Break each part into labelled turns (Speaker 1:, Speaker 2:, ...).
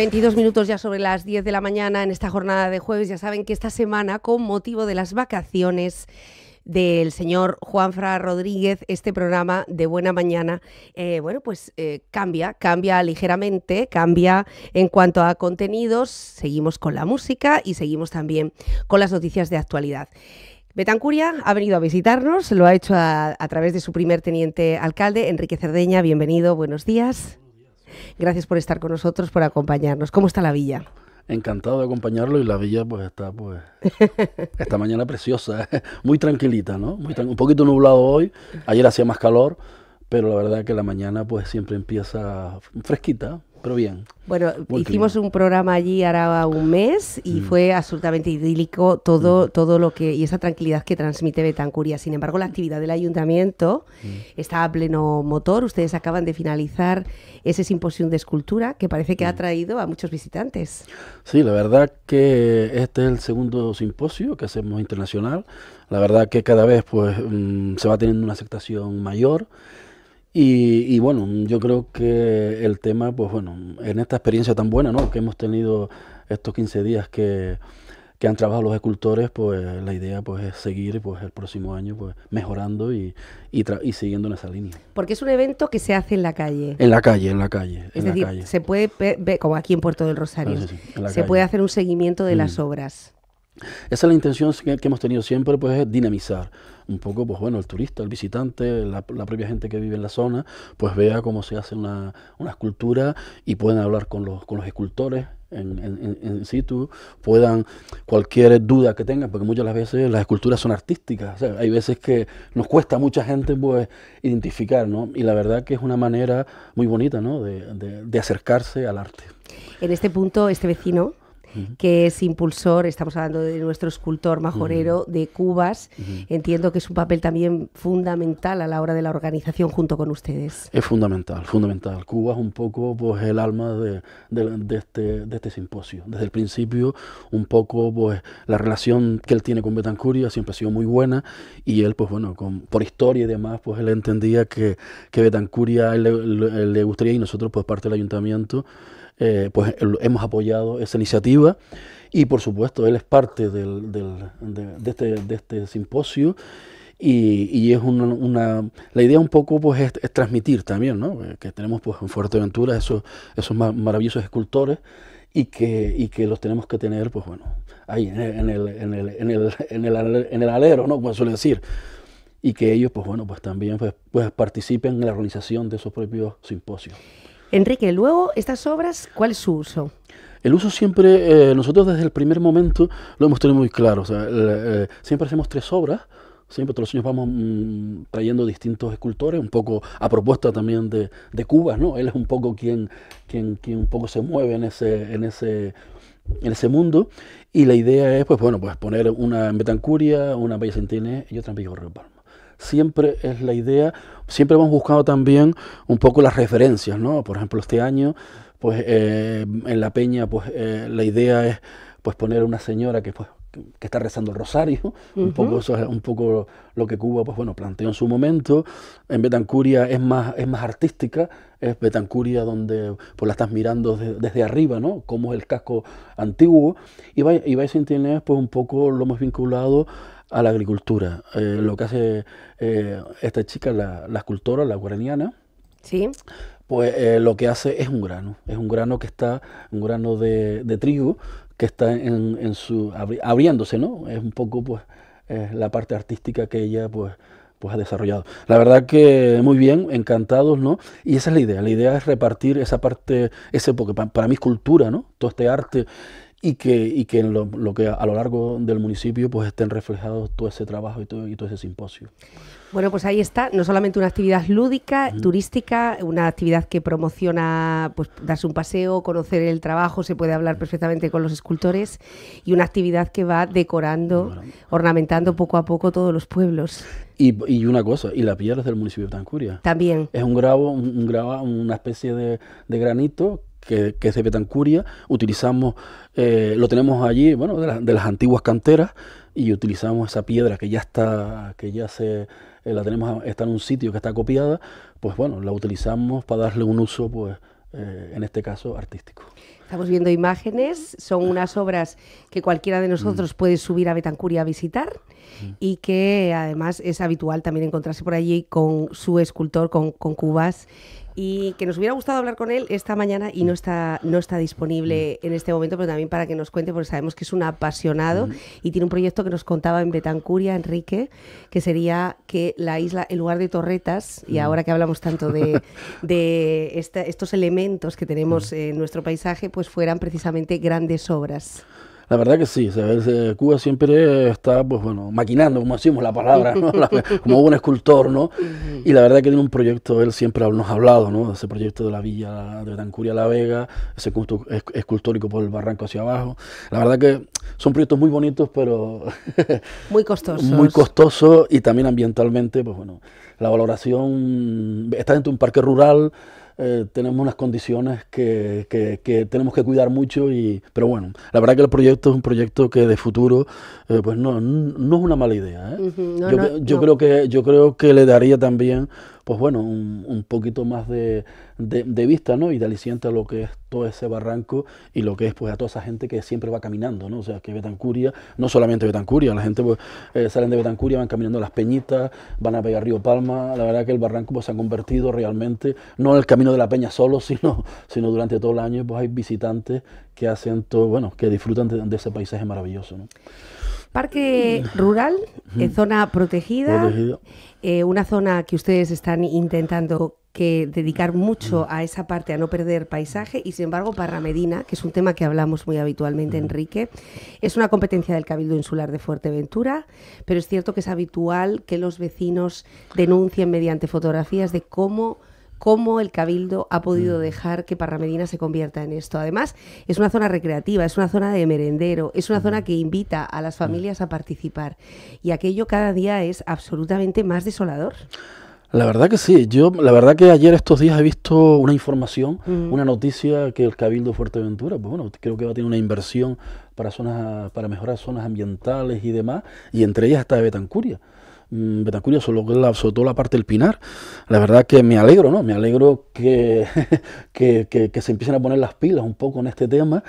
Speaker 1: 22 minutos ya sobre las 10 de la mañana en esta jornada de jueves. Ya saben que esta semana, con motivo de las vacaciones del señor Juanfra Rodríguez, este programa de Buena Mañana, eh, bueno, pues eh, cambia, cambia ligeramente, cambia en cuanto a contenidos. Seguimos con la música y seguimos también con las noticias de actualidad. Betancuria ha venido a visitarnos, lo ha hecho a, a través de su primer teniente alcalde, Enrique Cerdeña. Bienvenido, buenos días. Gracias por estar con nosotros, por acompañarnos. ¿Cómo está la villa?
Speaker 2: Encantado de acompañarlo y la villa pues está pues esta mañana preciosa, muy tranquilita, ¿no? Muy un poquito nublado hoy, ayer hacía más calor, pero la verdad que la mañana pues siempre empieza fresquita, bien.
Speaker 1: Bueno, hicimos un programa allí ahora un mes y mm. fue absolutamente idílico todo, mm. todo lo que y esa tranquilidad que transmite Betancuria. Sin embargo, la actividad del ayuntamiento mm. está a pleno motor. Ustedes acaban de finalizar ese simposio de escultura que parece que ha atraído a muchos visitantes.
Speaker 2: Sí, la verdad que este es el segundo simposio que hacemos internacional. La verdad que cada vez pues se va teniendo una aceptación mayor. Y, bueno, yo creo que el tema, pues bueno, en esta experiencia tan buena ¿no? que hemos tenido estos 15 días que, han trabajado los escultores, pues la idea pues, es seguir pues, el próximo año pues, mejorando y, siguiendo en esa línea.
Speaker 1: Porque es un evento que se hace en la calle. En la
Speaker 2: calle, en la calle. Es decir, se
Speaker 1: puede, ver, como aquí en Puerto del Rosario, ah, se puede hacer un seguimiento de las mm. obras.
Speaker 2: Esa es la intención que, hemos tenido siempre, pues es dinamizar un poco, pues bueno, el turista, el visitante, la, propia gente que vive en la zona, pues vea cómo se hace una, una escultura y pueden hablar con los, con los escultores en, situ, puedan cualquier duda que tengan, porque muchas las veces las esculturas son artísticas, hay veces que nos cuesta a mucha gente pues identificar, ¿no? Y la verdad que es una manera muy bonita, ¿no? de, de acercarse al arte.
Speaker 1: En este punto, este vecino que es impulsor, estamos hablando de nuestro escultor majorero de Cubas. Entiendo que es un papel también fundamental a la hora de la organización junto con ustedes.
Speaker 2: Es fundamental, fundamental. Cuba es un poco pues, el alma de, de, este, este, simposio. Desde el principio, un poco pues, la relación que él tiene con Betancuria siempre ha sido muy buena y él, pues bueno, con, por historia y demás, pues él entendía que, que Betancuria le gustaría y nosotros, por pues, parte del ayuntamiento, eh, pues hemos apoyado esa iniciativa y por supuesto él es parte este, de, este, simposio y, es una, la idea un poco pues es, transmitir también ¿no? Eh, que tenemos pues en Fuerteventura esos, esos maravillosos escultores y que, que los tenemos que tener pues bueno ahí en el, alero no como suele decir y que ellos pues bueno pues también pues, pues participen en la organización de esos propios simposios Enrique, luego, estas obras, ¿cuál es su uso? El uso siempre, eh, nosotros desde el primer momento lo hemos tenido muy claro. Eh, siempre hacemos tres obras, siempre todos los años vamos mm, trayendo distintos escultores, un poco a propuesta también de, de Cuba, ¿no? Él es un poco quien, quien, quien un poco se mueve en ese, en ese, en ese mundo. Y la idea es, pues bueno, pues poner una en Betancuria, una en y otra en Villorrio Palma siempre es la idea, siempre hemos buscado también un poco las referencias, ¿no? Por ejemplo, este año, pues eh, en La Peña, pues eh, la idea es pues poner una señora que pues que está rezando el rosario, un poco eso es un poco lo que Cuba pues bueno planteó en su momento. En Betancuria es más es más artística, es Betancuria donde pues la estás mirando desde arriba, ¿no? Como es el casco antiguo y vais y pues un poco lo más vinculado a la agricultura. Eh, lo que hace eh, esta chica, la, la, escultora, la guaraniana, ¿Sí? pues eh, lo que hace es un grano, es un grano que está, un grano de, trigo que está en, su abriéndose, ¿no? Es un poco pues la parte artística que ella pues pues ha desarrollado. La verdad que muy bien, encantados, ¿no? Y esa es la idea, la idea es repartir esa parte, ese porque para, para mí es cultura, ¿no? Todo este arte y que, que, lo, que a lo largo del municipio pues estén reflejados todo ese trabajo y todo, todo ese simposio.
Speaker 1: Bueno, pues ahí está, no solamente una actividad lúdica, turística, una actividad que promociona pues darse un paseo, conocer el trabajo, se puede hablar perfectamente con los escultores y una actividad que va decorando, ornamentando poco a poco todos los
Speaker 2: pueblos. Y, una cosa, y la piedra es del municipio de Tancuria. También. Es un grabo, un, una especie de, de granito que, que es de Betancuria, utilizamos, eh, lo tenemos allí, bueno, de, las antiguas canteras, y utilizamos esa piedra que ya está, que ya se, eh, la tenemos, está en un sitio que está copiada, pues bueno, la utilizamos para darle un uso, pues, eh, en este caso, artístico.
Speaker 1: Estamos viendo imágenes, son unas obras que cualquiera de nosotros mm. puede subir a Betancuria a visitar mm. y que además es habitual también encontrarse por allí con su escultor, con, con Cubas, y que nos hubiera gustado hablar con él esta mañana y no está, no está disponible mm. en este momento, pero también para que nos cuente, porque sabemos que es un apasionado mm. y tiene un proyecto que nos contaba en Betancuria, Enrique, que sería que la isla, en lugar de torretas, y mm. ahora que hablamos tanto de, de estos elementos que tenemos en nuestro paisaje, pues fueran precisamente grandes
Speaker 2: obras. La verdad que sí, Cuba siempre está, pues bueno, maquinando, como decimos la palabra, como un escultor, ¿no? Y la verdad que tiene un proyecto, él siempre nos ha hablado, ¿no? Ese proyecto de la villa de Tancuria La Vega, ese culto escultórico por el barranco hacia abajo. La verdad que son proyectos muy bonitos, pero...
Speaker 1: muy costosos. Muy
Speaker 2: costosos y también ambientalmente, pues bueno, la valoración, está dentro de un parque rural, eh, tenemos unas condiciones que, que, tenemos que cuidar mucho, y, pero bueno, la verdad que el proyecto es un proyecto que de futuro, eh, pues no, no, es una mala idea. ¿eh? yo Creo que, yo creo que le daría también pues bueno, un, poquito más de, vista, ¿no? Y de aliciente a lo que es todo ese barranco y lo que es pues a toda esa gente que siempre va caminando, ¿no? O sea, que Betancuria, no solamente Betancuria, la gente pues eh, salen de Betancuria, van caminando las peñitas, van a pegar Río Palma, la verdad que el barranco pues, se ha convertido realmente, no en el camino de la peña solo, sino, sino durante todo el año pues hay visitantes que hacen todo, bueno, que disfrutan de, ese paisaje maravilloso,
Speaker 1: Parque
Speaker 2: rural, eh, zona
Speaker 1: protegida, eh, una zona que ustedes están intentando que dedicar mucho a esa parte, a no perder paisaje, y sin embargo Parra Medina, que es un tema que hablamos muy habitualmente, Enrique, es una competencia del Cabildo Insular de Fuerteventura, pero es cierto que es habitual que los vecinos denuncien mediante fotografías de cómo cómo el Cabildo ha podido mm. dejar que Parramedina se convierta en esto. Además, es una zona recreativa, es una zona de merendero, es una zona mm. que invita a las mm. familias a participar. Y aquello cada día es absolutamente más desolador.
Speaker 2: La verdad que sí. Yo, la verdad que ayer estos días he visto una información, una noticia que el Cabildo Fuerteventura, pues bueno, creo que va a tener una inversión para zonas, para mejorar zonas ambientales y demás, y entre ellas está Betancuria. Mm, solo la, sobre todo la parte del Pinar. La verdad que me alegro, ¿no? Me alegro que, que, se empiecen a poner las pilas un poco en este tema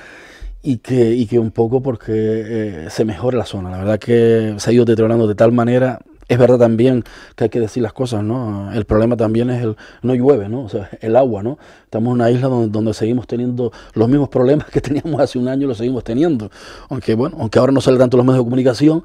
Speaker 2: y que, que un poco porque eh, se mejore la zona. La verdad que se ha ido deteriorando de tal manera. Es verdad también que hay que decir las cosas, ¿no? El problema también es el no llueve, ¿no? O sea, el agua, ¿no? Estamos en una isla donde, seguimos teniendo los mismos problemas que teníamos hace un año, los seguimos teniendo. Aunque bueno, aunque ahora no sale tanto los medios de comunicación,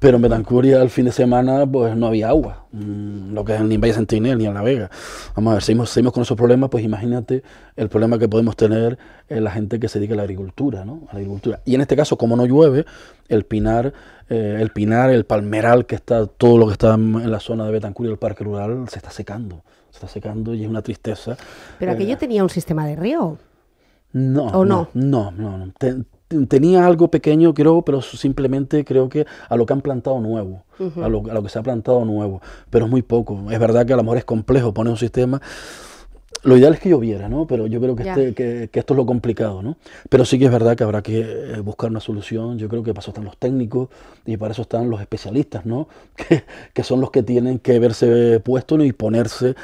Speaker 2: pero en Betancuria el fin de semana pues no había agua, mm, lo que es ni en Valle Sentinel ni en La Vega. Vamos a ver, seguimos, seguimos con esos problemas, pues imagínate el problema que podemos tener en eh, la gente que se dedica a la agricultura, ¿no? la agricultura. Y en este caso, como no llueve, el pinar, eh, el pinar, el palmeral que está, todo lo que está en la zona de Betancuria, el parque rural, se está secando. Se está secando y es una tristeza. Pero aquello eh,
Speaker 1: tenía un sistema de río,
Speaker 2: No, ¿O no, no, no, tenía algo pequeño, creo, pero simplemente creo que a lo que han plantado nuevo, a, lo, que se ha plantado nuevo, pero es muy poco. Es verdad que a lo mejor es complejo poner un sistema. Lo ideal es que lloviera, ¿no? Pero yo creo que, este, que, que, esto es lo complicado, ¿no? Pero sí que es verdad que habrá que eh, buscar una solución. Yo creo que para eso están los técnicos y para eso están los especialistas, ¿no? Que, son los que tienen que verse puestos y ponerse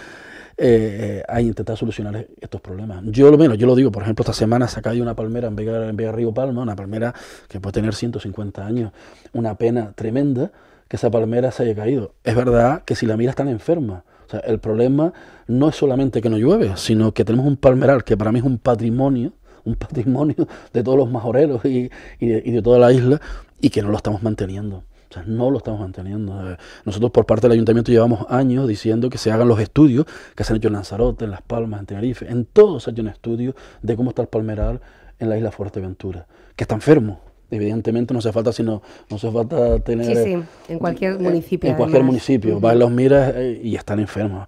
Speaker 2: eh, hay a intentar solucionar estos problemas. Yo lo menos, yo lo digo, por ejemplo, esta semana se ha caído una palmera en Vega, en Río Palma, una palmera que puede tener 150 años, una pena tremenda que esa palmera se haya caído. Es verdad que si la mira están enferma, el problema no es solamente que no llueve, sino que tenemos un palmeral que para mí es un patrimonio, un patrimonio de todos los majoreros y de toda la isla, y que no lo estamos manteniendo no lo estamos manteniendo. Eh, nosotros por parte del ayuntamiento llevamos años diciendo que se hagan los estudios que se han hecho en Lanzarote, en Las Palmas, en Tenerife. En todos se hecho un estudio de cómo está el palmeral en la isla Fuerteventura, que está enfermo. Evidentemente no hace falta sino no hace falta tener sí, sí, en
Speaker 1: eh, cualquier eh, municipio. En cualquier municipio, va los
Speaker 2: miras y están enfermos.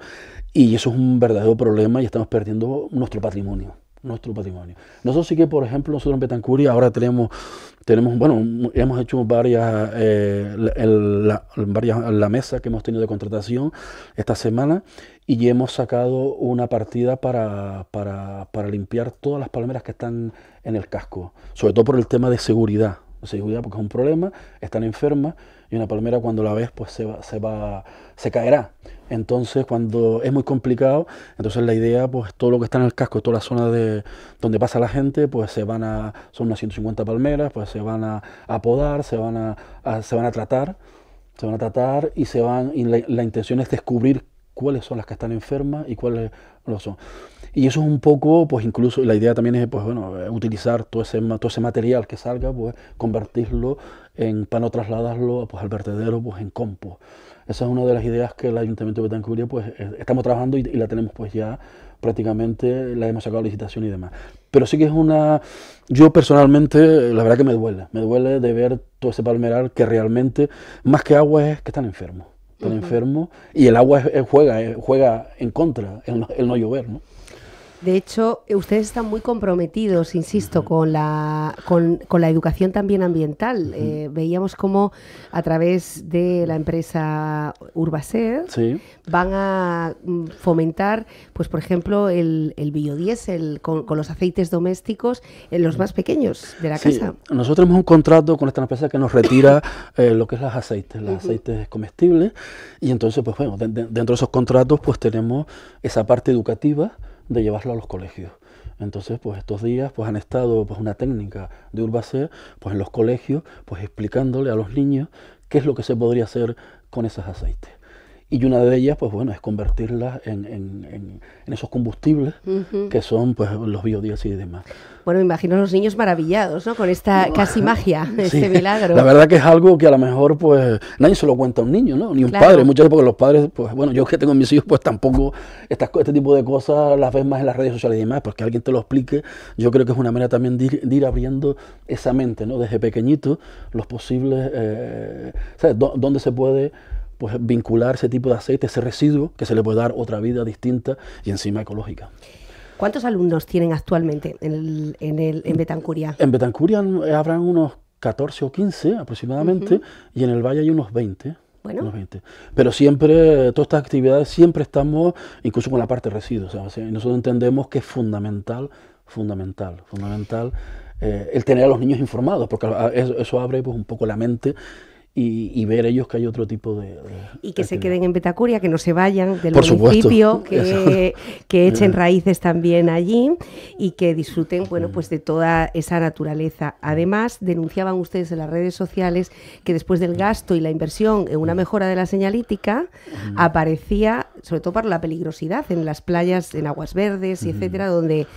Speaker 2: Y eso es un verdadero problema y estamos perdiendo nuestro patrimonio nuestro patrimonio. Nosotros sí que, por ejemplo, nosotros en Betancuria ahora tenemos, tenemos bueno, hemos hecho varias, eh, la, varias, la mesa que hemos tenido de contratación esta semana y hemos sacado una partida para, para, limpiar todas las palmeras que están en el casco, sobre todo por el tema de seguridad. seguridad porque es un problema, están enfermas y una palmera cuando la ves pues se se va, se caerá. Entonces, cuando es muy complicado, entonces la idea, pues todo lo que está en el casco, toda la zona de donde pasa la gente, pues se van a, son unas 150 palmeras, pues se van a, apodar, podar, se van a, se van a tratar, se van a tratar y se van, y la, intención es descubrir cuáles son las que están enfermas y cuáles no son. Y eso es un poco, pues incluso la idea también es, pues bueno, eh, utilizar todo ese, todo ese material que salga, pues convertirlo en, para no trasladarlo pues, al vertedero, pues en compost. Esa es una de las ideas que el Ayuntamiento de Betancuria, pues eh, estamos trabajando y, la tenemos pues ya prácticamente, la hemos sacado licitación y demás. Pero sí que es una, yo personalmente, la verdad que me duele, me duele de ver todo ese palmeral que realmente, más que agua es que están enfermos,
Speaker 1: están enfermos
Speaker 2: y el agua eh, juega, eh, juega en contra, el, el no llover, ¿no?
Speaker 1: De hecho, eh, ustedes están muy comprometidos, insisto, con la, con, la educación también ambiental. Eh, veíamos cómo a través de la empresa Urbaser van a mm, fomentar, pues por ejemplo, el, el biodiesel con, los aceites domésticos en los más pequeños de la casa.
Speaker 2: Nosotros tenemos un contrato con esta empresa que nos retira eh, lo que es los aceites, los aceites comestibles. Y entonces, pues bueno, dentro de esos contratos, pues tenemos esa parte educativa de llevarlo a los colegios. Entonces, pues estos días pues han estado pues una técnica de Urbacé pues en los colegios pues explicándole a los niños qué es lo que se podría hacer con esos aceites. Y una de ellas, pues bueno, es convertirlas en, en, en, esos combustibles que son pues los biodiesel y demás.
Speaker 1: Bueno, me imagino a los niños maravillados, ¿no? Con esta casi magia, este milagro. La verdad
Speaker 2: que es algo que a lo mejor, pues, nadie se lo cuenta a un niño, ¿no? Ni un padre. Muchas veces porque los padres, pues, bueno, yo que tengo mis hijos, pues tampoco estas, este tipo de cosas las ves más en las redes sociales y demás, porque alguien te lo explique, yo creo que es una manera también de ir, abriendo esa mente, ¿no? Desde pequeñito, los posibles, eh, ¿sabes? dónde se puede pues vincular ese tipo de aceite, ese residuo, que se le puede dar otra vida distinta y encima ecológica.
Speaker 1: ¿Cuántos alumnos tienen actualmente en, en, en mm. Betancuria? En
Speaker 2: Betancuria mm, habrán unos 14 o 15 aproximadamente y en el Valle hay unos 20. Bueno. Unos 20. Pero siempre, eh, todas estas actividades, siempre estamos incluso con la parte de residuos. nosotros entendemos que es fundamental, fundamental, fundamental eh, el tener a los niños informados, porque ah, eso, eso abre pues, un poco la mente y, ver ellos que hay otro tipo de... y que se
Speaker 1: queden en Betacuria, que no se vayan del municipio, que, echen raíces también allí y que disfruten bueno, pues de toda esa naturaleza. Además, denunciaban ustedes en las redes sociales que después del gasto y la inversión en una mejora de la señalítica, aparecía, sobre todo para la peligrosidad, en las playas, en aguas verdes, y etcétera, donde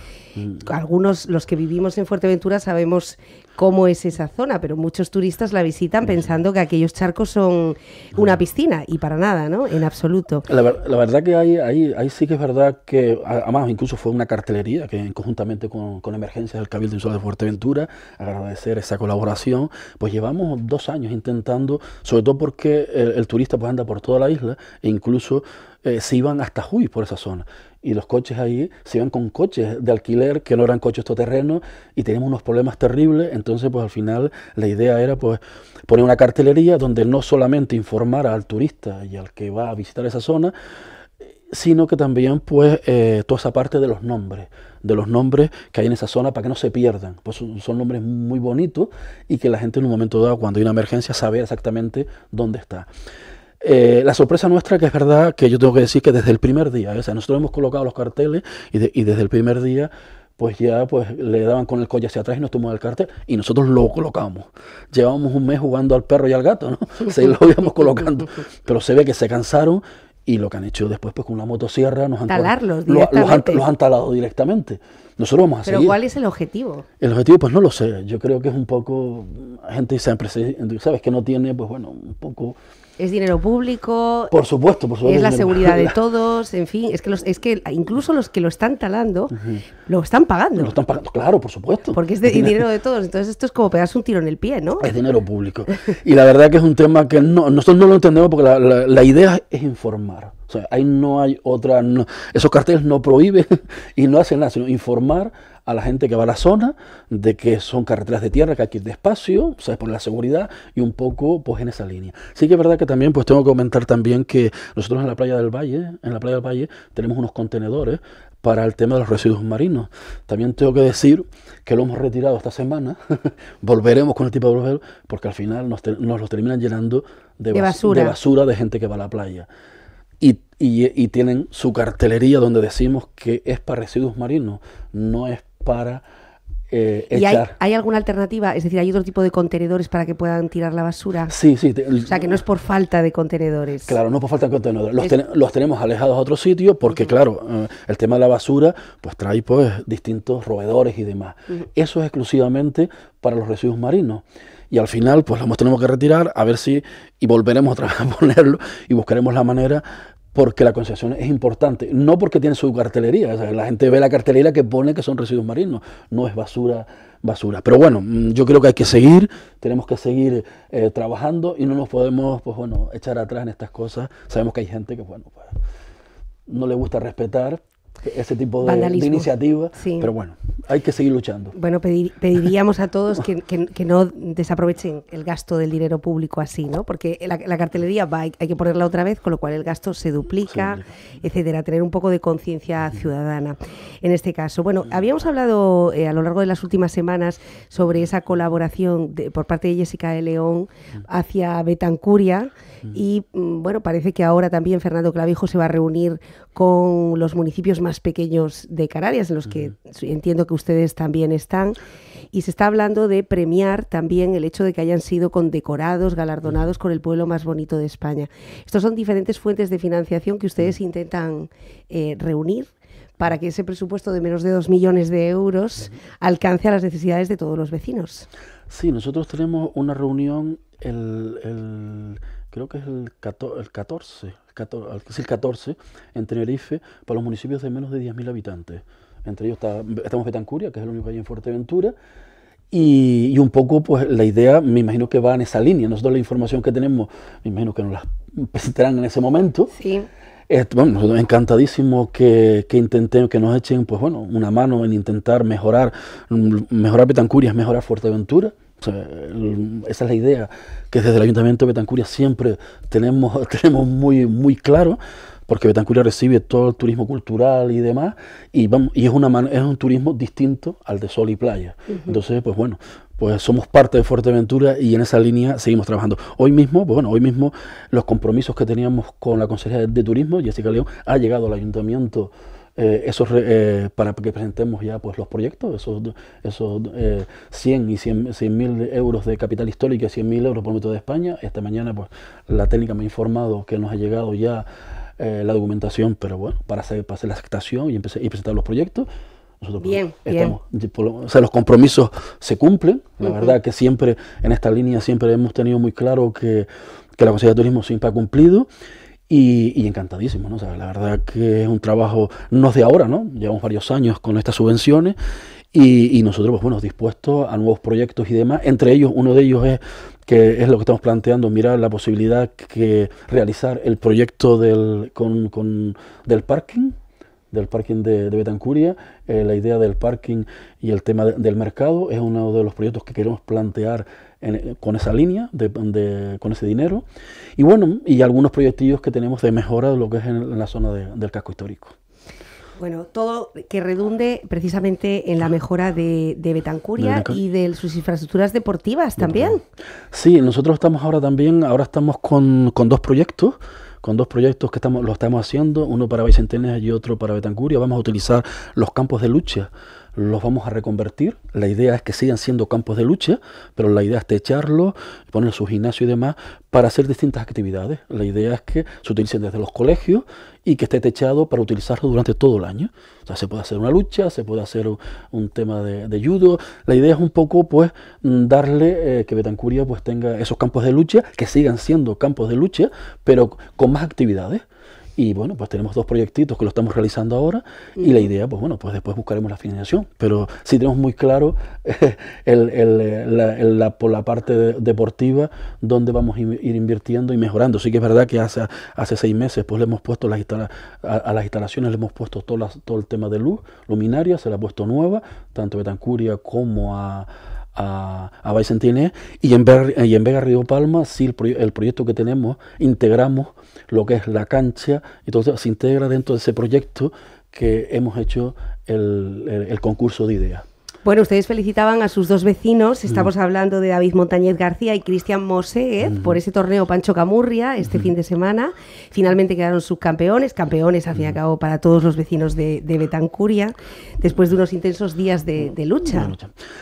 Speaker 1: algunos, los que vivimos en Fuerteventura, sabemos cómo es esa zona, pero muchos turistas la visitan pensando que aquellos charcos son una piscina y para nada, ¿no? En absoluto. La,
Speaker 2: verdad que ahí, ahí, ahí, sí que es verdad que, además, incluso fue una cartelería que conjuntamente con, con Emergencias del Cabildo Insular de Fuerteventura, agradecer esa colaboración, pues llevamos dos años intentando, sobre todo porque el, turista pues anda por toda la isla e incluso eh, se iban hasta Juiz por esa zona y los coches ahí se iban con coches de alquiler que no eran coches terreno, y teníamos unos problemas terribles. Entonces, pues al final la idea era pues poner una cartelería donde no solamente informara al turista y al que va a visitar esa zona, sino que también pues eh, toda esa parte de los nombres, de los nombres que hay en esa zona para que no se pierdan. Pues son, son, nombres muy bonitos y que la gente en un momento dado, cuando hay una emergencia, sabe exactamente dónde está. Eh, la sorpresa nuestra, que es verdad que yo tengo que decir que desde el primer día, ¿eh? o sea, nosotros hemos colocado los carteles y, desde el primer día, pues ya pues le daban con el coche hacia atrás y nos tomaban el cartel y nosotros lo colocamos. Llevábamos un mes jugando al perro y al gato, ¿no? Se lo íbamos colocando. Pero se ve que se cansaron y lo que han hecho después, pues con la motosierra nos han, los han talado directamente. Nosotros vamos a Pero ¿cuál
Speaker 1: es el objetivo?
Speaker 2: El objetivo, pues no lo sé. Yo creo que es un poco, gente siempre, ¿sabes? Que no tiene, pues bueno, un poco...
Speaker 1: Es dinero público.
Speaker 2: Por supuesto, por supuesto. Es la seguridad de
Speaker 1: todos, en fin, es que, los, es que incluso los que lo están talando, lo están pagando. Lo están pagando, claro, por supuesto. Porque es dinero de todos, entonces esto es como pegarse un tiro
Speaker 2: en el pie, ¿no? Es dinero público. Y la verdad que es un tema que no, nosotros no lo entendemos porque la idea es informar ahí no hay otra. esos carteles no prohíben y no hacen nada, sino informar a la gente que va a la zona de que son carreteras de tierra, que hay que ir despacio, ¿sabes? Por la seguridad y un poco pues en esa línea. Sí que es verdad que también pues tengo que comentar también que nosotros en la playa del Valle, en la playa del Valle tenemos unos contenedores para el tema de los residuos marinos. También tengo que decir que lo hemos retirado esta semana. Volveremos con el tipo de volver porque al final nos, los lo terminan llenando de basura de gente que va a la playa y, tienen su cartelería donde decimos que es para residuos marinos, no es para... Eh, ¿Y hay,
Speaker 1: alguna alternativa? Es decir, ¿hay otro tipo de contenedores para que puedan tirar la basura?
Speaker 2: Sí, sí. o sea,
Speaker 1: que no es por falta de contenedores.
Speaker 2: Claro, no es por falta de contenedores. Los, tenemos alejados a otro sitio porque, claro, eh, el tema de la basura pues trae pues distintos roedores y demás. Eso es exclusivamente para los residuos marinos. Y al final, pues los tenemos que retirar a ver si, y volveremos otra vez a ponerlo y buscaremos la manera porque la concienciación es importante, no porque tiene su cartelería, la gente ve la cartelería que pone que son residuos marinos, no es basura, basura. Pero bueno, mm, yo creo que hay que seguir, tenemos que seguir eh, trabajando y no nos podemos, pues bueno, echar atrás en estas cosas. Sabemos que hay gente que, bueno, pues, no le gusta respetar ese tipo de, de iniciativas. Pero bueno, hay que seguir luchando.
Speaker 1: Bueno, pediríamos a todos que, que, no desaprovechen el gasto del dinero público así, ¿no? Porque la, cartelería va, hay, que ponerla otra vez, con lo cual el gasto se duplica, etcétera. Tener un poco de conciencia ciudadana en este caso. Bueno, habíamos hablado eh, a lo largo de las últimas semanas sobre esa colaboración por parte de Jessica de León hacia Betancuria y, mm, bueno, parece que ahora también Fernando Clavijo se va a reunir con los municipios más pequeños de Canarias, en los que entiendo que ustedes también están. Y se está hablando de premiar también el hecho de que hayan sido condecorados, galardonados con el pueblo más bonito de España. Estos son diferentes fuentes de financiación que ustedes intentan eh, reunir para que ese presupuesto de menos de 2 millones de euros alcance a las necesidades de todos los vecinos.
Speaker 2: Sí, nosotros tenemos una reunión creo que es el, el 14 el 14 en Tenerife para los municipios de menos de 10.000 habitantes. Entre ellos está, estamos Betancuria, que es el único país en Fuerteventura. Y, y, un poco, pues la idea, me imagino que va en esa línea. Nosotros la información que tenemos, me imagino que nos la presentarán en ese momento. Sí. bueno, que, que, que nos echen, pues bueno, una mano en intentar mejorar, mm, mejorar Betancuria, mejorar Fuerteventura esa es la idea que desde el Ayuntamiento de Betancuria siempre tenemos, tenemos muy, muy claro, porque Betancuria recibe todo el turismo cultural y demás, y, vamos, y es, una, es un turismo distinto al de sol y playa. Entonces, pues bueno, pues somos parte de Fuerteventura y en esa línea seguimos trabajando. Hoy mismo, pues bueno, hoy mismo los compromisos que teníamos con la Consejería de, de Turismo, Jessica León, ha llegado al Ayuntamiento eh, esos, eh, para que presentemos ya pues, los proyectos, esos, esos 100 eh, y 100 mil euros de capital histórico y 100 mil euros por metro de España. Esta mañana pues, la técnica me ha informado que nos ha llegado ya la documentación, pero bueno, para hacer, la aceptación y, y presentar los proyectos. Nosotros pues,
Speaker 1: bien, bien.
Speaker 2: O sea, los compromisos se cumplen. La verdad que siempre en esta línea siempre hemos tenido muy claro que, que la Consejería de Turismo siempre ha cumplido. Y, encantadísimo, ¿no? la verdad que es un trabajo, no es de ahora, ¿no? Llevamos varios años con estas subvenciones y, nosotros, pues bueno, dispuestos a nuevos proyectos y demás. Entre ellos, uno de ellos es que es lo que estamos planteando, mirar la posibilidad que realizar el proyecto del, con, con, del parking del parking de, Betancuria, eh, la idea del parking y el tema del mercado es uno de los proyectos que queremos plantear eh, con esa línea, de, con ese dinero. Y bueno, y algunos proyectillos que tenemos de mejora de lo que es en, la zona del casco histórico.
Speaker 1: Bueno, todo que redunde precisamente en la mejora de, Betancuria y de sus infraestructuras deportivas también.
Speaker 2: Sí, nosotros estamos ahora también, ahora estamos con, con dos proyectos con dos proyectos que estamos, lo estamos haciendo, uno para Vicentenes y otro para Betancuria. Vamos a utilizar los campos de lucha los vamos a reconvertir. La idea es que sigan siendo campos de lucha, pero la idea es techarlos, poner su gimnasio y demás para hacer distintas actividades. La idea es que se utilicen desde los colegios y que esté techado para utilizarlo durante todo el año. O sea, se puede hacer una lucha, se puede hacer un tema de, judo. La idea es un poco, pues, mm, darle eh, que Betancuria pues tenga esos campos de lucha, que sigan siendo campos de lucha, pero con más actividades. Y bueno, pues tenemos dos proyectitos que lo estamos realizando ahora y la idea, pues bueno, pues después buscaremos la financiación. Pero sí tenemos muy claro el, por la parte deportiva dónde vamos a ir invirtiendo y mejorando. Sí que es verdad que hace, hace seis meses pues le hemos puesto las a, las instalaciones, le hemos puesto todo, todo el tema de luz, luminaria, se la ha puesto nueva, tanto a Betancuria como a a, a y en, en Vega Río Palma, sí, el, el, proyecto que tenemos, integramos lo que es la cancha, y todo se integra dentro de ese proyecto que hemos hecho el concurso de ideas.
Speaker 1: Bueno, ustedes felicitaban a sus dos vecinos, mm. estamos hablando de David Montañez García y Cristian Mosé, mm. por ese torneo Pancho Camurria este fin de semana. Finalmente quedaron subcampeones, campeones al fin y mm. cabo para todos los vecinos de, Betancuria, después de unos intensos días de, lucha.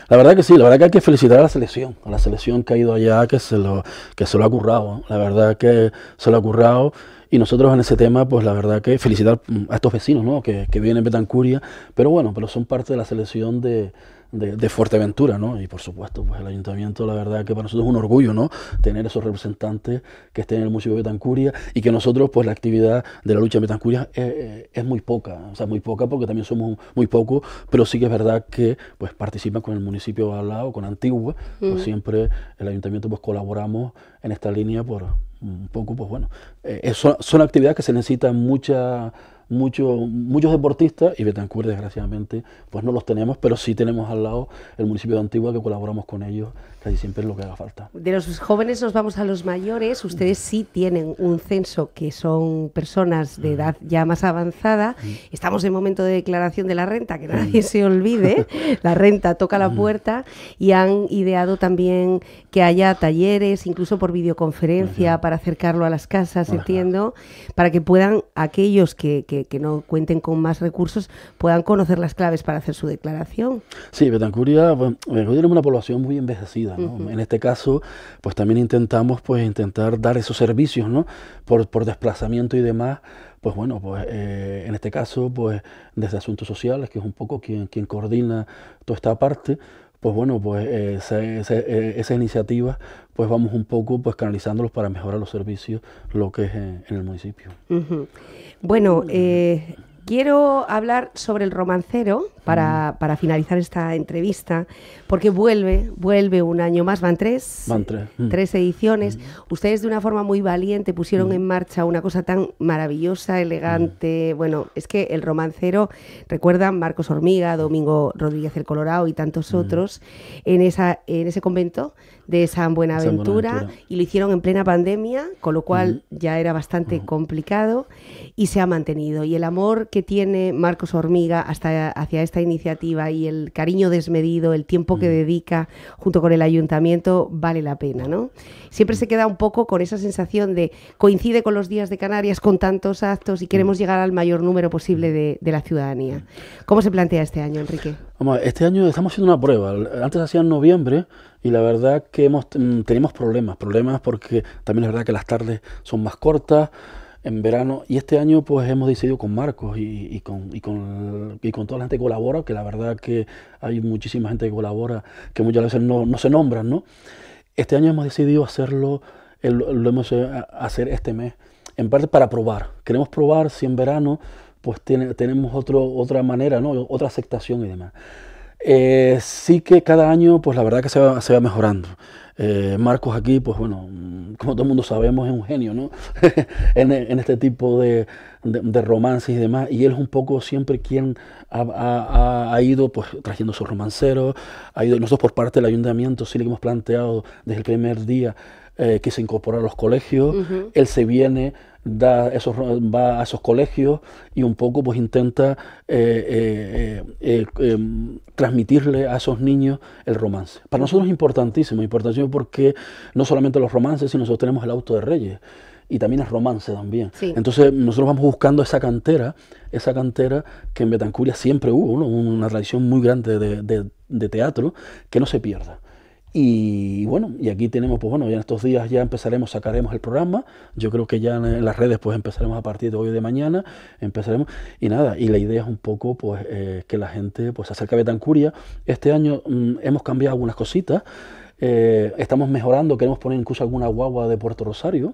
Speaker 2: La verdad que sí, la verdad que hay que felicitar a la selección, a la selección que ha ido allá, que se lo, que se ha currado, la verdad que se lo ha currado. Y nosotros en ese tema, pues la verdad que felicitar mm, a estos vecinos, ¿no? Que, que vienen Betancuria, pero bueno, pero son parte de la selección de, de, Fuerteventura, ¿no? Y por supuesto, pues el ayuntamiento, la verdad que para nosotros es un orgullo, ¿no? Tener esos representantes que estén en el municipio de Betancuria y que nosotros, pues la actividad de la lucha en Betancuria eh, eh, es, muy poca, o sea, muy poca porque también somos muy pocos, pero sí que es verdad que pues participan con el municipio al lado, con Antigua, pues siempre el ayuntamiento pues colaboramos en esta línea por poco, pues bueno, eh, eh, son, actividades que se necesitan mucha mucho, muchos deportistas y Betancourt desgraciadamente pues no los tenemos, pero sí tenemos al lado el municipio de Antigua que colaboramos con ellos casi siempre es lo que haga falta.
Speaker 1: De los jóvenes nos vamos a los mayores, ustedes sí tienen un censo que son personas de mm. edad ya más avanzada, mm. estamos en momento de declaración de la renta, que nadie mm. se olvide, la renta toca la puerta y han ideado también que haya talleres, incluso por videoconferencia, para acercarlo a las casas, entiendo, para que puedan aquellos que que, no cuenten con más recursos puedan conocer las claves para hacer su declaración.
Speaker 2: Sí, Betancuria, bueno, es una población muy envejecida, En este caso, pues también intentamos pues intentar dar esos servicios, ¿no? Por, desplazamiento y demás pues bueno, pues eh, en este caso, pues desde Asuntos Sociales, que es un poco quien, quien coordina toda esta parte, pues bueno, pues eh, eh, esa iniciativa, pues vamos un poco pues canalizándolos para mejorar los servicios, lo que es en, el municipio. Bueno, eh,
Speaker 1: Quiero hablar sobre el romancero mm. para, finalizar esta entrevista, porque vuelve, vuelve un año más, van tres, mm. tres. ediciones. Mm. Ustedes de una forma muy valiente pusieron en marcha una cosa tan maravillosa, elegante. Bueno, es que el romancero, recuerdan Marcos Hormiga, Domingo Rodríguez el Colorado y tantos otros, en, esa, en ese convento de San Buenaventura, y lo hicieron en plena pandemia, con lo cual ya era bastante complicado y se ha mantenido. Y el amor que tiene Marcos Hormiga hasta, hacia esta iniciativa y el cariño desmedido, el tiempo que dedica junto con el ayuntamiento, vale la pena, ¿no? Siempre se queda un poco con esa sensación de coincide con los días de Canarias, con tantos actos y queremos llegar al mayor número posible de la ciudadanía. ¿Cómo se plantea este año, Enrique?
Speaker 2: este año estamos haciendo una prueba. Antes hacía en noviembre y la verdad que hemos, mm, tenemos problemas. Problemas porque también es verdad que las tardes son más cortas en verano y este año pues hemos decidido con Marcos y, con, con, toda la gente que colabora, que la verdad que hay muchísima gente que colabora que muchas veces no, se nombran, ¿no? Este año hemos decidido hacerlo, lo hemos eh, hacer este mes, en parte para probar. Queremos probar si en verano pues tenemos otro, otra manera, ¿no? otra aceptación y demás. Eh, sí que cada año, pues la verdad que se va, se va mejorando. Eh, Marcos aquí, pues bueno, mm, como todo el mundo sabemos, es un genio, ¿no? en, este tipo de, de, romances y demás. Y él es un poco siempre quien ha, ha, ido pues trayendo sus romanceros, ha ido, nosotros por parte del ayuntamiento sí le hemos planteado desde el primer día eh, que se incorpora a los colegios, él se viene, da va a esos colegios y un poco pues intenta eh, eh, em, transmitirle a esos niños el romance. Para nosotros es importantísimo, importantísimo porque no solamente los romances, sino nosotros tenemos el auto de Reyes y también es romance también. Entonces nosotros vamos buscando esa cantera, esa cantera que en Betancuria siempre hubo, una tradición muy grande de teatro, que no se pierda. Y bueno, y aquí tenemos, pues bueno, ya en estos días ya empezaremos, sacaremos el programa. Yo creo que ya en las redes, pues empezaremos a partir de hoy de mañana, empezaremos. Y nada, y la idea es un poco, pues, eh, que la gente, pues, acerca de Betancuria. Este año mm, hemos cambiado algunas cositas, eh, estamos mejorando, queremos poner incluso alguna guagua de Puerto Rosario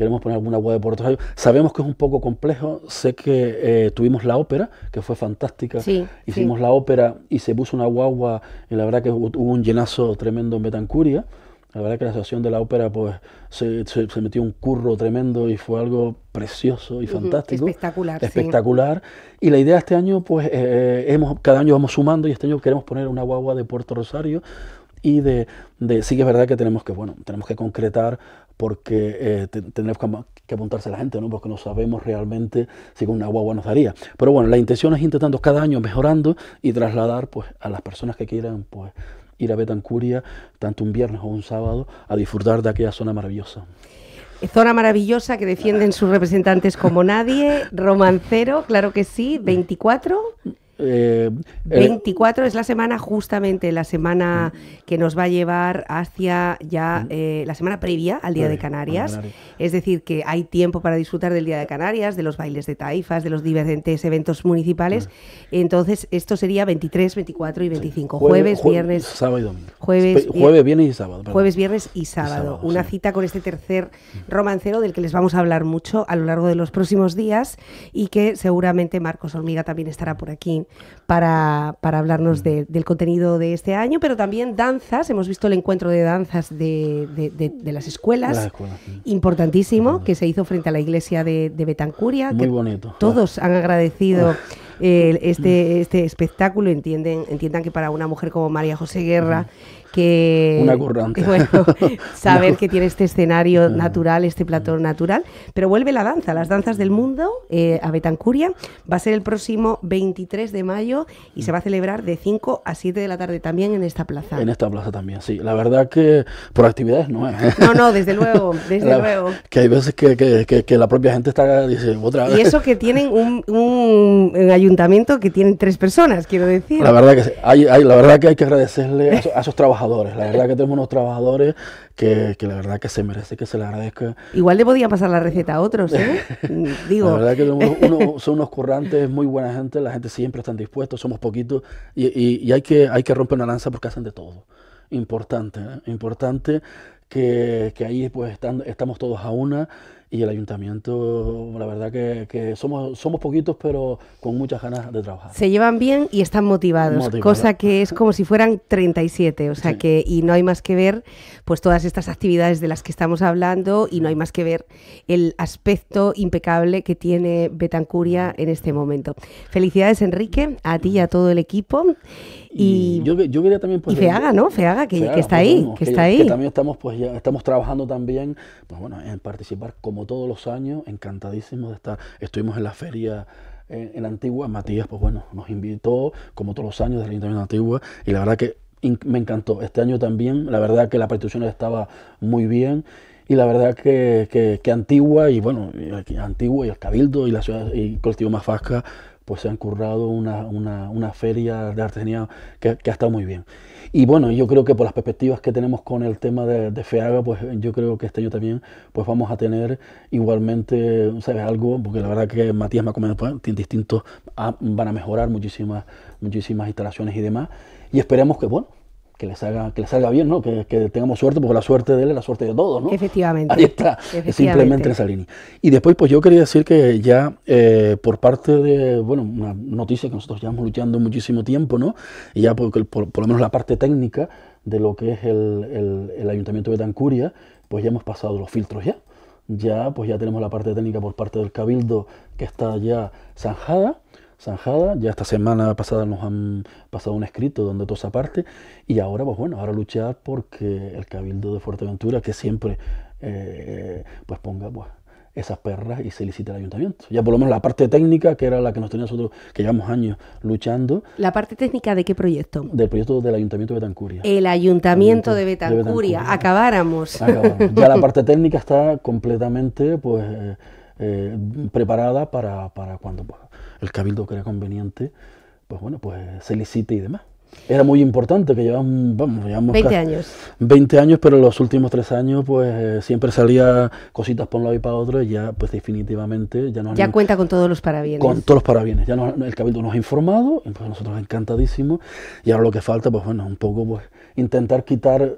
Speaker 2: queremos poner alguna guagua de Puerto Rosario. Sabemos que es un poco complejo, sé que eh, tuvimos la ópera, que fue fantástica, hicimos la ópera y se puso una guagua y la verdad que hubo un llenazo tremendo en Betancuria. La verdad que la asociación de la ópera pues se, metió un curro tremendo y fue algo precioso y fantástico.
Speaker 1: Espectacular. Espectacular.
Speaker 2: Y la idea este año pues eh, eh, hemos, cada año vamos sumando y este año queremos poner una guagua de Puerto Rosario y de, de, sí que es verdad que tenemos que bueno tenemos que concretar porque eh, que, apuntarse a la gente, ¿no? porque no sabemos realmente si con una guagua nos daría. Pero bueno, la intención es intentando cada año mejorando y trasladar pues, a las personas que quieran pues, ir a Betancuria, tanto un viernes o un sábado, a disfrutar de aquella zona maravillosa.
Speaker 1: Eh, zona maravillosa que defienden ah. sus representantes como nadie, romancero, claro que sí, 24.
Speaker 2: 24 eh,
Speaker 1: eh, es la semana justamente, la semana mm. que nos va a llevar hacia ya mm. eh, la semana previa al Día de Canarias. Es decir, que hay tiempo para disfrutar del Día de Canarias, de los bailes de taifas, de los diferentes eventos municipales. Mm. Entonces, esto sería 23, 24 y 25. Jueves, viernes.
Speaker 2: Sábado y Jueves, jueves viernes y sábado. Jueves,
Speaker 1: viernes y sábado. Una cita con este tercer romancero del que les vamos a hablar mucho a lo largo de los próximos días y que seguramente Marcos Hormiga también estará por aquí para, hablarnos del contenido de este año, pero también danzas. Hemos visto el encuentro de danzas de, las escuelas, importantísimo, que se hizo frente a la iglesia de, Betancuria. Muy que bonito. Todos han agradecido este, este espectáculo, entienden, entiendan que para una mujer como María José Guerra, que una currante. Bueno, saber que tiene este escenario natural, este plató natural, pero vuelve la danza, las danzas del mundo eh, a Betancuria, va a ser el próximo 23 de mayo y se va a celebrar de 5 a 7 de la tarde también en esta plaza.
Speaker 2: En esta plaza también, sí, la verdad que por actividades no es. ¿eh? No, no,
Speaker 1: desde luego, desde luego.
Speaker 2: Que hay veces que, que, que, la propia gente está dice otra vez. Y eso
Speaker 1: que tienen un, un, ayuntamiento que tienen tres personas, quiero decir. La verdad que,
Speaker 2: hay, la verdad que, hay que agradecerle a, esos trabajadores. La verdad que tenemos unos trabajadores que, la verdad que se merece que se le agradezca.
Speaker 1: Igual le podía pasar la receta a otros, ¿eh?
Speaker 2: Digo. La verdad que son unos currantes, muy buena gente, la gente siempre está dispuesta, somos poquitos y, hay, que, hay que romper una lanza porque hacen de todo. Importante, ¿eh? importante que, ahí pues estamos todos a una y el ayuntamiento, la verdad que, somos, somos poquitos, pero con muchas ganas de trabajar.
Speaker 1: Se llevan bien y están motivados, cosa que es como si fueran 37, o sea que, y no hay más que ver pues todas estas actividades de las que estamos hablando y no hay más que ver el aspecto impecable que tiene Betancuria en este momento. Felicidades Enrique, a ti y a todo el equipo. Y,
Speaker 2: yo, yo, quería también pues, y Feaga, ¿no? Feaga, que, que está pues, ahí, que, está ahí. también estamos pues ya, estamos trabajando también pues bueno en participar como todos los años, encantadísimos de estar. Estuvimos en la feria en, Antigua, Matías, pues bueno, nos invitó, como todos los años, desde el Ayuntamiento Antigua, y la verdad que me encantó. Este año también, la verdad que la participación estaba muy bien y la verdad que, que, Antigua y bueno, Antigua y el Cabildo y la ciudad y el más pues se han currado una, una, una feria de artesanía que, que ha estado muy bien. Y bueno, yo creo que por las perspectivas que tenemos con el tema de, FEAGA, pues yo creo que este año también pues vamos a tener igualmente, ¿sabes? Algo, porque la verdad que Matías me ha comentado, pues, distintos, ah, van a mejorar muchísimas, muchísimas instalaciones y demás. Y esperemos que, bueno, que le salga, que salga bien, ¿no? Que, tengamos suerte, porque la suerte de él es la suerte de todos, ¿no? Efectivamente. Ahí está, simplemente en esa línea. Y después, pues yo quería decir que ya eh, por parte de, bueno, una noticia que nosotros llevamos luchando muchísimo tiempo, ¿no? Y ya por, por, lo menos la parte técnica de lo que es el, Ayuntamiento de Tancuria, pues ya hemos pasado los filtros ya. Ya, pues ya tenemos la parte técnica por parte del Cabildo que está ya zanjada zanjada. Ya esta semana pasada nos han pasado un escrito donde toda esa parte. Y ahora, pues bueno, ahora luchar porque el Cabildo de Fuerteventura, que siempre eh, pues ponga pues, esas perras y se licite el ayuntamiento. Ya por lo menos la parte técnica, que era la que nos tenía nosotros, que llevamos años luchando. ¿La parte técnica de qué proyecto? Del proyecto del Ayuntamiento de Betancuria.
Speaker 1: El Ayuntamiento, de, Betancuria. acabáramos. Ya la parte
Speaker 2: técnica está completamente pues eh, eh, preparada para, cuando pueda el cabildo era conveniente, pues bueno, pues se licite y demás. Era muy importante que llevamos, vamos, llevamos 20 años. 20 años, pero en los últimos tres años pues siempre salía cositas por un lado y para otro y ya pues definitivamente ya no. Ya cuenta
Speaker 1: con todos los parabienes. Con
Speaker 2: todos los parabienes. Ya el Cabildo nos ha informado, pues nosotros encantadísimos y ahora lo que falta pues bueno, un poco pues intentar quitar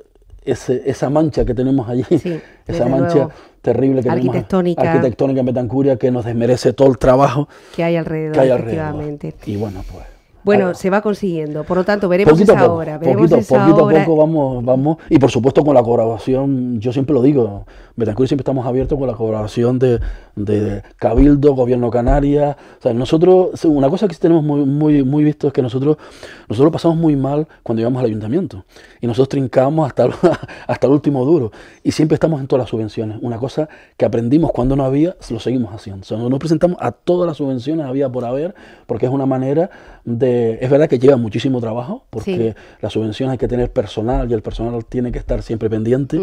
Speaker 2: ese, esa mancha que tenemos allí, esa mancha terrible que arquitectónica. arquitectónica en Betancuria que nos desmerece todo el trabajo
Speaker 1: que hay alrededor. Que hay alrededor.
Speaker 2: Y bueno, pues bueno, ah. se va
Speaker 1: consiguiendo, por lo tanto veremos esa hora. poquito, a poco
Speaker 2: vamos, vamos, y por supuesto con la colaboración, yo siempre lo digo, Betancur siempre estamos abiertos con la colaboración de, Cabildo, Gobierno Canarias, o sea, nosotros, una cosa que tenemos muy, muy, muy visto es que nosotros, nosotros pasamos muy mal cuando íbamos al ayuntamiento, y nosotros trincamos hasta, el, hasta el último duro, y siempre estamos en todas las subvenciones, una cosa que aprendimos cuando no había, lo seguimos haciendo, nos presentamos a todas las subvenciones, había por haber, porque es una manera de es verdad que lleva muchísimo trabajo, porque la las subvenciones hay que tener personal y el personal tiene que estar siempre pendiente,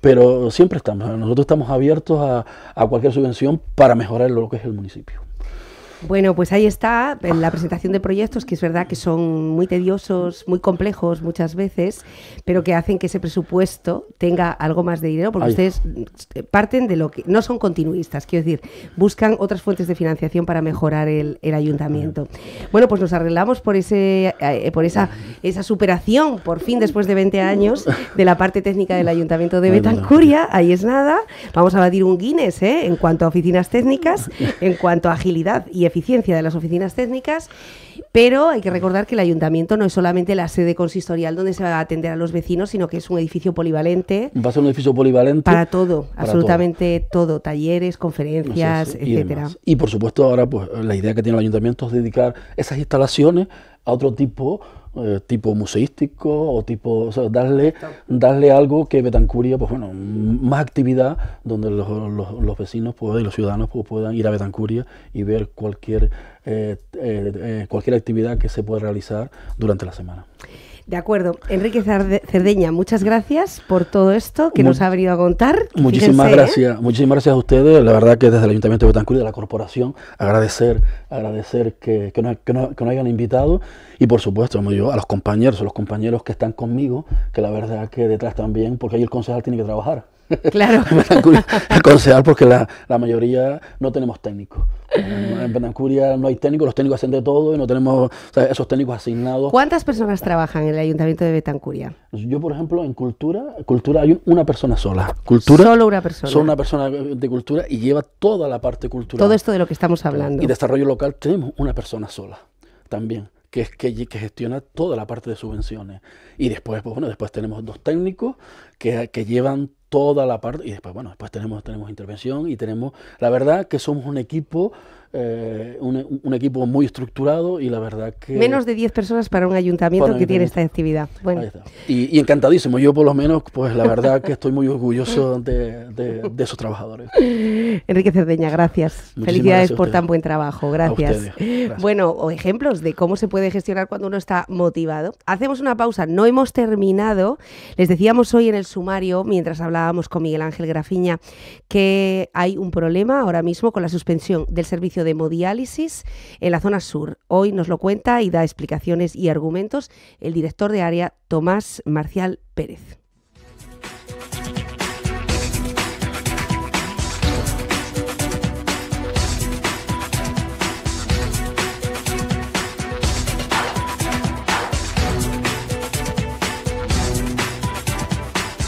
Speaker 2: pero siempre estamos, nosotros estamos abiertos a cualquier subvención para mejorar lo que es el municipio.
Speaker 1: Bueno, pues ahí está la presentación de proyectos que es verdad que son muy tediosos, muy complejos muchas veces, pero que hacen que ese presupuesto tenga algo más de dinero porque ustedes eh, parten de lo que no son continuistas, quiero decir, buscan otras fuentes de financiación para mejorar el, ayuntamiento. Bueno, pues nos arreglamos por ese eh, por esa esa superación por fin después de 20 años de la parte técnica del ayuntamiento de Betancuria, ahí es nada. Vamos a batir un Guinness, ¿eh? En cuanto a oficinas técnicas, en cuanto a agilidad y eficiencia de las oficinas técnicas, pero hay que recordar que el ayuntamiento no es solamente la sede consistorial donde se va a atender a los vecinos, sino que es un edificio polivalente.
Speaker 2: Va a ser un edificio polivalente. Para todo, absolutamente
Speaker 1: todo. talleres, conferencias, etcétera.
Speaker 2: Y, y, por supuesto ahora pues la idea que tiene el ayuntamiento es dedicar esas instalaciones a otro tipo, eh, tipo museístico o tipo, o sea, darle, darle algo que Betancuria, pues bueno, más actividad donde los, vecinos pues, y los ciudadanos pues, puedan ir a Betancuria y ver cualquier, eh, eh, cualquier actividad que se pueda realizar durante la semana.
Speaker 1: De acuerdo. Enrique Cerdeña, muchas gracias por todo esto que nos ha venido a contar. Muchísimas ¿eh? gracias,
Speaker 2: muchísimas gracias a ustedes. La verdad que desde el Ayuntamiento de Betancuria, de la Corporación agradecer, agradecer que, que, nos, hayan invitado y por supuesto como a los compañeros, a los compañeros que están conmigo, que la verdad que detrás también, porque ahí el concejal tiene que trabajar. Claro. aconsejar porque la, mayoría no tenemos técnicos. En Betancuria no hay técnicos, los técnicos hacen de todo y no tenemos esos técnicos asignados.
Speaker 1: ¿Cuántas personas trabajan en el ayuntamiento de Betancuria?
Speaker 2: Yo, por ejemplo, en cultura, cultura hay una persona sola. Cultura, solo una persona. Solo una persona de cultura y lleva toda la parte cultural. Todo esto de lo que estamos hablando. Y desarrollo local tenemos una persona sola también. Que, que, que, gestiona toda la parte de subvenciones. Y después, pues bueno, después tenemos dos técnicos que, que llevan toda la parte. Y después, bueno, después tenemos, tenemos intervención y tenemos, la verdad que somos un equipo, eh, un, equipo muy estructurado y la verdad que... Menos de
Speaker 1: 10 personas para un ayuntamiento que tiene esta actividad.
Speaker 2: Y, encantadísimo, yo por lo menos, pues la verdad que estoy muy orgulloso de, esos trabajadores.
Speaker 1: Enrique Cerdeña, gracias. Felicidades por tan buen trabajo, gracias. Bueno, o ejemplos de cómo se puede gestionar cuando uno está motivado. Hacemos una pausa, no hemos terminado. Les decíamos hoy en el sumario, mientras hablaba hablábamos con Miguel Ángel Grafiña, que hay un problema ahora mismo con la suspensión del servicio de hemodiálisis en la zona sur. Hoy nos lo cuenta y da explicaciones y argumentos el director de área Tomás Marcial Pérez.